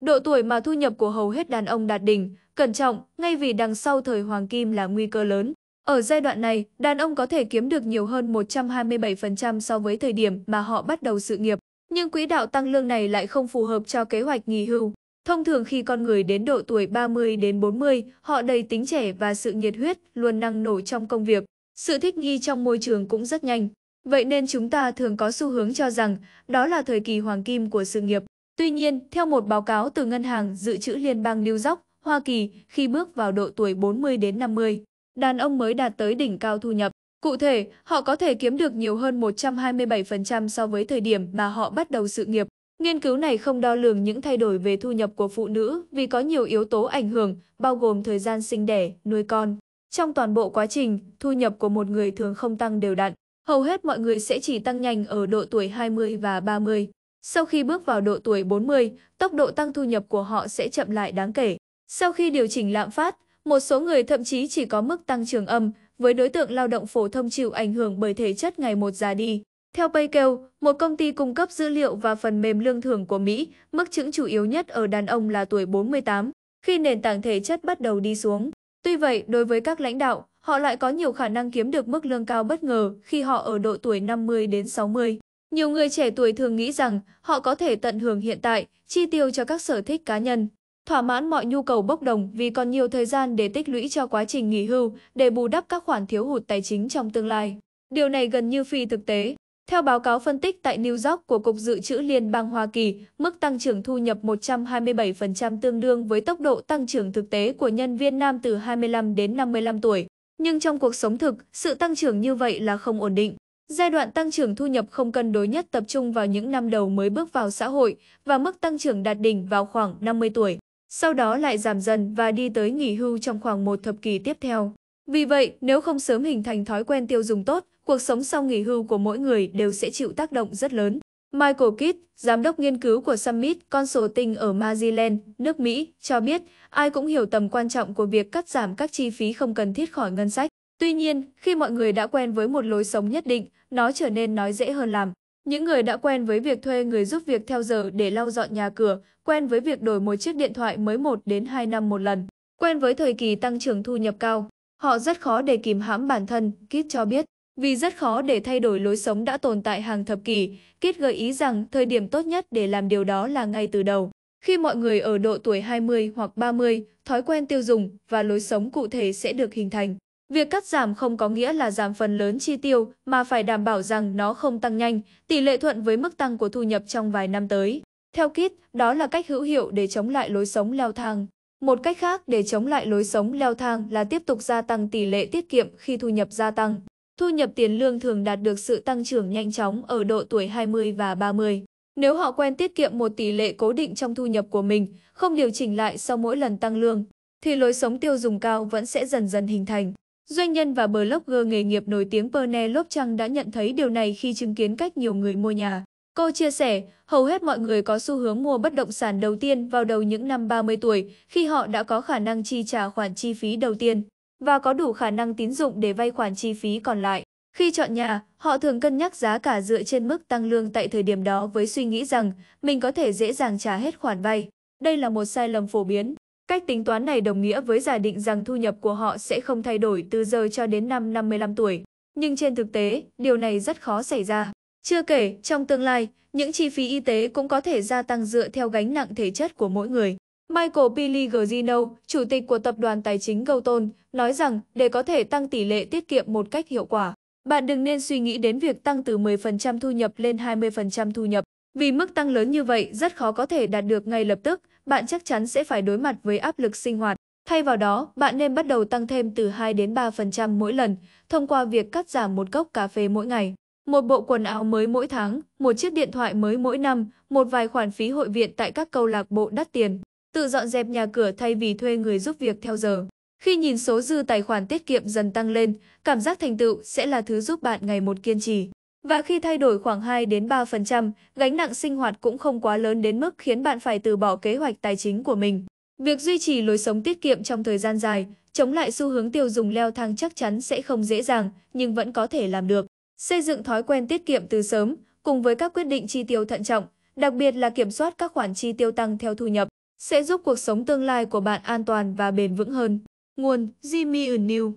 Độ tuổi mà thu nhập của hầu hết đàn ông đạt đỉnh, cẩn trọng, ngay vì đằng sau thời hoàng kim là nguy cơ lớn. Ở giai đoạn này, đàn ông có thể kiếm được nhiều hơn 127% so với thời điểm mà họ bắt đầu sự nghiệp. Nhưng quỹ đạo tăng lương này lại không phù hợp cho kế hoạch nghỉ hưu. Thông thường khi con người đến độ tuổi 30 đến 40, họ đầy tính trẻ và sự nhiệt huyết, luôn năng nổ trong công việc. Sự thích nghi trong môi trường cũng rất nhanh. Vậy nên chúng ta thường có xu hướng cho rằng đó là thời kỳ hoàng kim của sự nghiệp. Tuy nhiên, theo một báo cáo từ Ngân hàng Dự trữ Liên bang New York, Hoa Kỳ, khi bước vào độ tuổi 40 đến 50, đàn ông mới đạt tới đỉnh cao thu nhập. Cụ thể, họ có thể kiếm được nhiều hơn 127% so với thời điểm mà họ bắt đầu sự nghiệp. Nghiên cứu này không đo lường những thay đổi về thu nhập của phụ nữ vì có nhiều yếu tố ảnh hưởng, bao gồm thời gian sinh đẻ, nuôi con. Trong toàn bộ quá trình, thu nhập của một người thường không tăng đều đặn. Hầu hết mọi người sẽ chỉ tăng nhanh ở độ tuổi 20 và 30. Sau khi bước vào độ tuổi 40, tốc độ tăng thu nhập của họ sẽ chậm lại đáng kể. Sau khi điều chỉnh lạm phát, một số người thậm chí chỉ có mức tăng trưởng âm, với đối tượng lao động phổ thông chịu ảnh hưởng bởi thể chất ngày một già đi. Theo Paykeo, một công ty cung cấp dữ liệu và phần mềm lương thưởng của Mỹ, mức chứng chủ yếu nhất ở đàn ông là tuổi 48, khi nền tảng thể chất bắt đầu đi xuống. Tuy vậy, đối với các lãnh đạo, họ lại có nhiều khả năng kiếm được mức lương cao bất ngờ khi họ ở độ tuổi 50 đến 60. Nhiều người trẻ tuổi thường nghĩ rằng họ có thể tận hưởng hiện tại, chi tiêu cho các sở thích cá nhân, thỏa mãn mọi nhu cầu bốc đồng vì còn nhiều thời gian để tích lũy cho quá trình nghỉ hưu để bù đắp các khoản thiếu hụt tài chính trong tương lai. Điều này gần như phi thực tế. Theo báo cáo phân tích tại New York của Cục Dự trữ Liên bang Hoa Kỳ, mức tăng trưởng thu nhập 127% tương đương với tốc độ tăng trưởng thực tế của nhân viên nam từ 25 đến 55 tuổi. Nhưng trong cuộc sống thực, sự tăng trưởng như vậy là không ổn định. Giai đoạn tăng trưởng thu nhập không cân đối nhất tập trung vào những năm đầu mới bước vào xã hội và mức tăng trưởng đạt đỉnh vào khoảng 50 tuổi, sau đó lại giảm dần và đi tới nghỉ hưu trong khoảng một thập kỷ tiếp theo. Vì vậy, nếu không sớm hình thành thói quen tiêu dùng tốt, cuộc sống sau nghỉ hưu của mỗi người đều sẽ chịu tác động rất lớn. Michael Kidd, giám đốc nghiên cứu của Summit Consulting ở Maryland, nước Mỹ, cho biết ai cũng hiểu tầm quan trọng của việc cắt giảm các chi phí không cần thiết khỏi ngân sách. Tuy nhiên, khi mọi người đã quen với một lối sống nhất định, nó trở nên nói dễ hơn làm. Những người đã quen với việc thuê người giúp việc theo giờ để lau dọn nhà cửa, quen với việc đổi một chiếc điện thoại mới 1 đến 2 năm một lần, quen với thời kỳ tăng trưởng thu nhập cao, họ rất khó để kìm hãm bản thân, Kit cho biết. Vì rất khó để thay đổi lối sống đã tồn tại hàng thập kỷ, Kit gợi ý rằng thời điểm tốt nhất để làm điều đó là ngay từ đầu. Khi mọi người ở độ tuổi 20 hoặc 30, thói quen tiêu dùng và lối sống cụ thể sẽ được hình thành. Việc cắt giảm không có nghĩa là giảm phần lớn chi tiêu mà phải đảm bảo rằng nó không tăng nhanh, tỷ lệ thuận với mức tăng của thu nhập trong vài năm tới. Theo Kit, đó là cách hữu hiệu để chống lại lối sống leo thang. Một cách khác để chống lại lối sống leo thang là tiếp tục gia tăng tỷ lệ tiết kiệm khi thu nhập gia tăng. Thu nhập tiền lương thường đạt được sự tăng trưởng nhanh chóng ở độ tuổi 20 và 30. Nếu họ quen tiết kiệm một tỷ lệ cố định trong thu nhập của mình, không điều chỉnh lại sau mỗi lần tăng lương, thì lối sống tiêu dùng cao vẫn sẽ dần dần hình thành. Doanh nhân và blogger nghề nghiệp nổi tiếng Perne Lốp Trăng đã nhận thấy điều này khi chứng kiến cách nhiều người mua nhà. Cô chia sẻ, hầu hết mọi người có xu hướng mua bất động sản đầu tiên vào đầu những năm 30 tuổi khi họ đã có khả năng chi trả khoản chi phí đầu tiên và có đủ khả năng tín dụng để vay khoản chi phí còn lại. Khi chọn nhà, họ thường cân nhắc giá cả dựa trên mức tăng lương tại thời điểm đó với suy nghĩ rằng mình có thể dễ dàng trả hết khoản vay. Đây là một sai lầm phổ biến. Cách tính toán này đồng nghĩa với giả định rằng thu nhập của họ sẽ không thay đổi từ giờ cho đến năm 55 tuổi. Nhưng trên thực tế, điều này rất khó xảy ra. Chưa kể, trong tương lai, những chi phí y tế cũng có thể gia tăng dựa theo gánh nặng thể chất của mỗi người. Michael Pellegrino, chủ tịch của tập đoàn tài chính Goldman, nói rằng để có thể tăng tỷ lệ tiết kiệm một cách hiệu quả, bạn đừng nên suy nghĩ đến việc tăng từ 10% thu nhập lên 20% thu nhập. Vì mức tăng lớn như vậy rất khó có thể đạt được ngay lập tức, bạn chắc chắn sẽ phải đối mặt với áp lực sinh hoạt. Thay vào đó, bạn nên bắt đầu tăng thêm từ 2 đến 3% mỗi lần thông qua việc cắt giảm một cốc cà phê mỗi ngày, một bộ quần áo mới mỗi tháng, một chiếc điện thoại mới mỗi năm, một vài khoản phí hội viện tại các câu lạc bộ đắt tiền, tự dọn dẹp nhà cửa thay vì thuê người giúp việc theo giờ. Khi nhìn số dư tài khoản tiết kiệm dần tăng lên, cảm giác thành tựu sẽ là thứ giúp bạn ngày một kiên trì. Và khi thay đổi khoảng 2 đến 3%, gánh nặng sinh hoạt cũng không quá lớn đến mức khiến bạn phải từ bỏ kế hoạch tài chính của mình. Việc duy trì lối sống tiết kiệm trong thời gian dài, chống lại xu hướng tiêu dùng leo thang chắc chắn sẽ không dễ dàng, nhưng vẫn có thể làm được. Xây dựng thói quen tiết kiệm từ sớm, cùng với các quyết định chi tiêu thận trọng, đặc biệt là kiểm soát các khoản chi tiêu tăng theo thu nhập, sẽ giúp cuộc sống tương lai của bạn an toàn và bền vững hơn. Nguồn Jimmy New